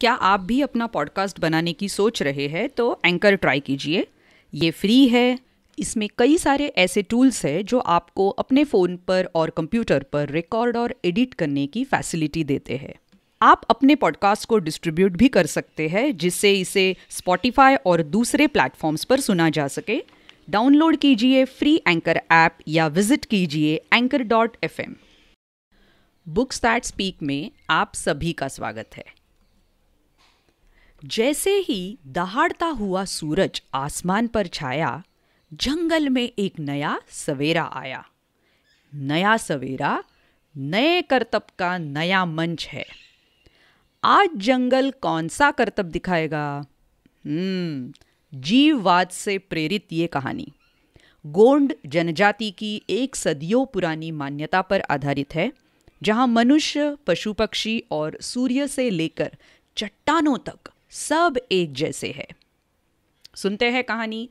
क्या आप भी अपना पॉडकास्ट बनाने की सोच रहे हैं तो एंकर ट्राई कीजिए ये फ्री है इसमें कई सारे ऐसे टूल्स हैं जो आपको अपने फ़ोन पर और कंप्यूटर पर रिकॉर्ड और एडिट करने की फैसिलिटी देते हैं आप अपने पॉडकास्ट को डिस्ट्रीब्यूट भी कर सकते हैं जिससे इसे स्पॉटिफाई और दूसरे प्लेटफॉर्म्स पर सुना जा सके डाउनलोड कीजिए फ्री एंकर ऐप या विजिट कीजिए anchor dot F books that speak में आप सभी का स्वागत है जैसे ही दहाड़ता हुआ सूरज आसमान पर छाया जंगल में एक नया सवेरा आया नया सवेरा नए करतब का नया मंच है आज जंगल कौन सा कर्तव्य दिखाएगा हम्म जीववाद से प्रेरित ये कहानी गोंड जनजाति की एक सदियों पुरानी मान्यता पर आधारित है जहाँ मनुष्य पशु पक्षी और सूर्य से लेकर चट्टानों तक सब एक जैसे है सुनते हैं कहानी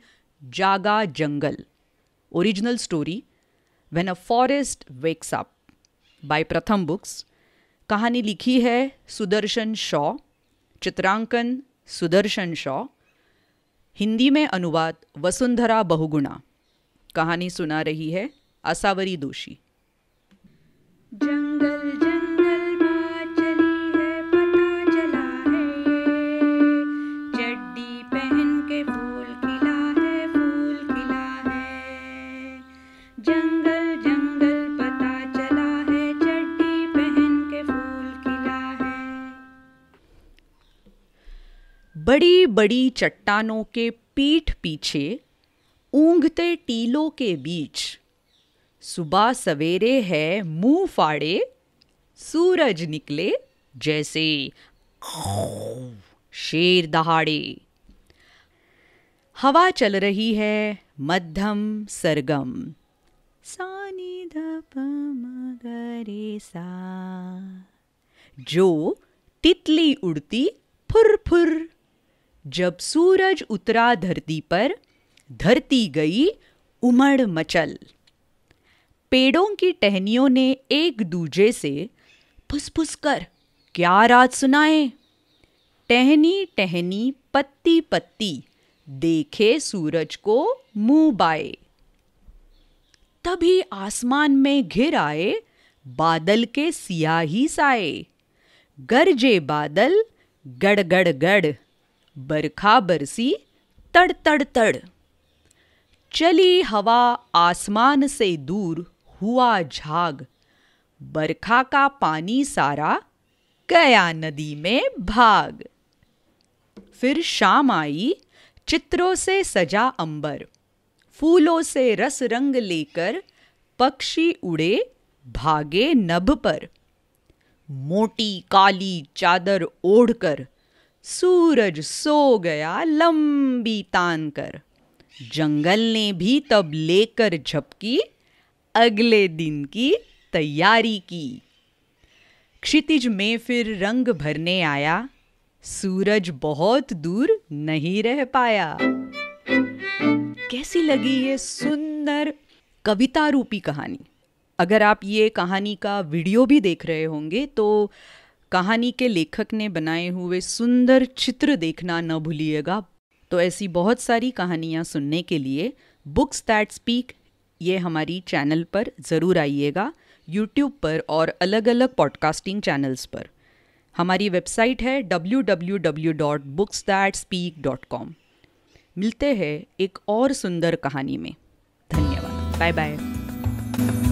जागा जंगल original story when a forest wakes up by Pratham books कहानी लिखी है सुदर्शन शॉ चित्रांकन सुदर्शन शॉ हिंदी में अनुवाद वसुंधरा बहुगुणा कहानी सुना रही है असावरी दोषी बड़ी बड़ी चट्टानों के पीठ पीछे ऊंघते टीलों के बीच सुबह सवेरे है मुंह फाड़े सूरज निकले जैसे शेर दहाड़े हवा चल रही है मध्यम सरगम सानी धरे सा जो तितली उड़ती फुर फुर जब सूरज उतरा धरती पर धरती गई उमड़ मचल पेड़ों की टहनियों ने एक दूजे से फुसफुस कर क्या रात सुनाए टहनी टहनी पत्ती पत्ती देखे सूरज को मुंह बाए तभी आसमान में घिर आए बादल के सियाही साए गरजे बादल गड़ गड़ गड़ बरखा बरसी तड़ तड़ तड़ चली हवा आसमान से दूर हुआ झाग बरखा का पानी सारा गया नदी में भाग फिर शाम आई चित्रों से सजा अंबर फूलों से रस रंग लेकर पक्षी उड़े भागे नभ पर मोटी काली चादर ओढ़कर सूरज सो गया लंबी तान कर जंगल ने भी तब लेकर झपकी अगले दिन की तैयारी की क्षितिज में फिर रंग भरने आया सूरज बहुत दूर नहीं रह पाया कैसी लगी ये सुंदर कविता रूपी कहानी अगर आप ये कहानी का वीडियो भी देख रहे होंगे तो कहानी के लेखक ने बनाए हुए सुंदर चित्र देखना न भूलिएगा तो ऐसी बहुत सारी कहानियाँ सुनने के लिए बुक्स दैट स्पीक ये हमारी चैनल पर ज़रूर आइएगा यूट्यूब पर और अलग अलग पॉडकास्टिंग चैनल्स पर हमारी वेबसाइट है www.books.speak.com मिलते हैं एक और सुंदर कहानी में धन्यवाद बाय बाय